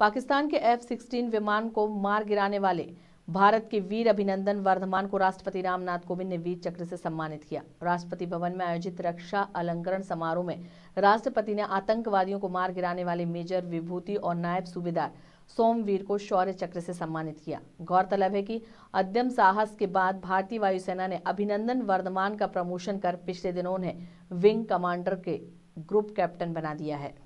पाकिस्तान के F sixteen विमान को मार गिराने वाले भारत के वीर अभिनंदन वर्धमान को राष्ट्रपति रामनाथ कोविंद ने वीर चक्र से सम्मानित किया राष्ट्रपति भवन में आयोजित रक्षा अलंकरण समारोह में राष्ट्रपति ने आतंकवादियों को मार गिराने वाले मेजर विभूति और नायब सूबेदार सोमवीर को शौर्य चक्र से सम्मानित किया गौरतलब है कि अध्यम साहस के बाद भारतीय वायुसेना ने अभिनंदन वर्धमान का प्रमोशन कर पिछले दिनों उन्हें विंग कमांडर के ग्रुप कैप्टन बना दिया है